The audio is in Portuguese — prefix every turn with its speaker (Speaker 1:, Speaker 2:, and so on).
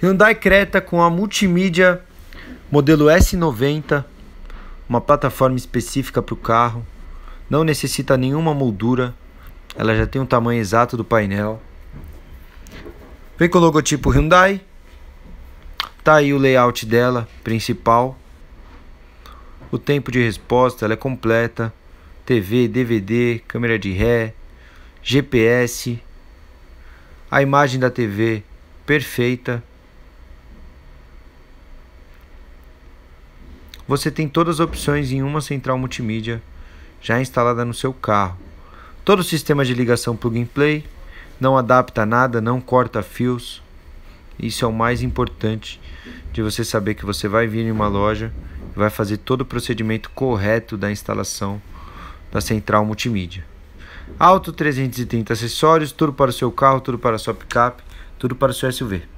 Speaker 1: Hyundai Creta com a multimídia modelo S90, uma plataforma específica para o carro, não necessita nenhuma moldura, ela já tem o tamanho exato do painel. Vem com o logotipo Hyundai, tá aí o layout dela principal, o tempo de resposta ela é completa, TV, DVD, câmera de ré, GPS, a imagem da TV perfeita. Você tem todas as opções em uma central multimídia já instalada no seu carro. Todo o sistema de ligação plug and play, não adapta nada, não corta fios. Isso é o mais importante de você saber que você vai vir em uma loja e vai fazer todo o procedimento correto da instalação da central multimídia. Alto 330 acessórios, tudo para o seu carro, tudo para a sua picape, tudo para o seu SUV.